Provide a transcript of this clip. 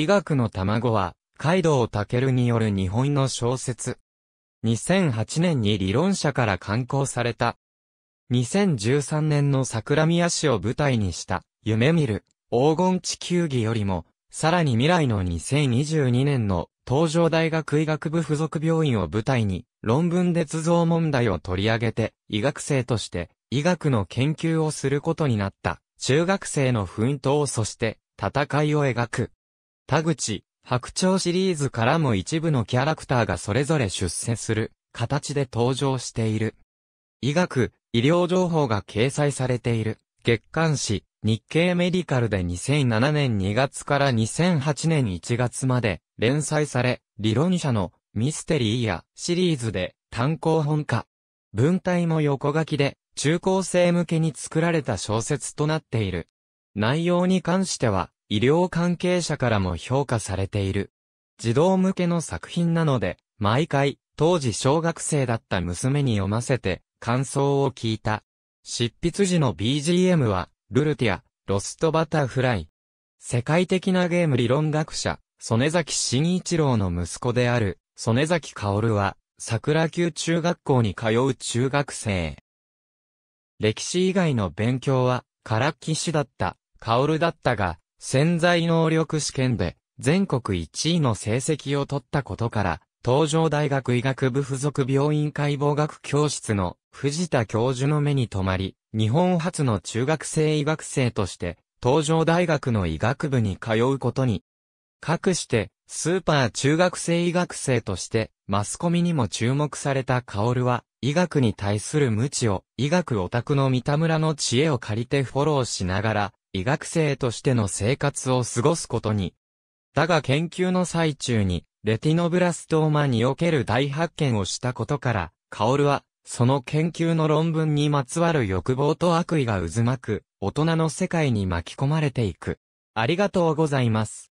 医学の卵は、海道健による日本の小説。2008年に理論者から刊行された。2013年の桜宮市を舞台にした、夢見る、黄金地球儀よりも、さらに未来の2022年の、東上大学医学部附属病院を舞台に、論文で図像問題を取り上げて、医学生として、医学の研究をすることになった、中学生の奮闘そして、戦いを描く。田口、白鳥シリーズからも一部のキャラクターがそれぞれ出世する形で登場している。医学、医療情報が掲載されている月刊誌日経メディカルで2007年2月から2008年1月まで連載され、理論者のミステリーやシリーズで単行本化。文体も横書きで中高生向けに作られた小説となっている。内容に関しては医療関係者からも評価されている。児童向けの作品なので、毎回、当時小学生だった娘に読ませて、感想を聞いた。執筆時の BGM は、ルルティア、ロストバタフライ。世界的なゲーム理論学者、曽根崎慎一郎の息子である、曽根崎薫は、桜級中学校に通う中学生。歴史以外の勉強は、からっきしだった、薫だったが、潜在能力試験で全国1位の成績を取ったことから、東京大学医学部附属病院解剖学教室の藤田教授の目に留まり、日本初の中学生医学生として、東京大学の医学部に通うことに。かくして、スーパー中学生医学生として、マスコミにも注目されたカオルは、医学に対する無知を、医学オタクの三田村の知恵を借りてフォローしながら、医学生としての生活を過ごすことに。だが研究の最中に、レティノブラストーマにおける大発見をしたことから、カオルは、その研究の論文にまつわる欲望と悪意が渦巻く、大人の世界に巻き込まれていく。ありがとうございます。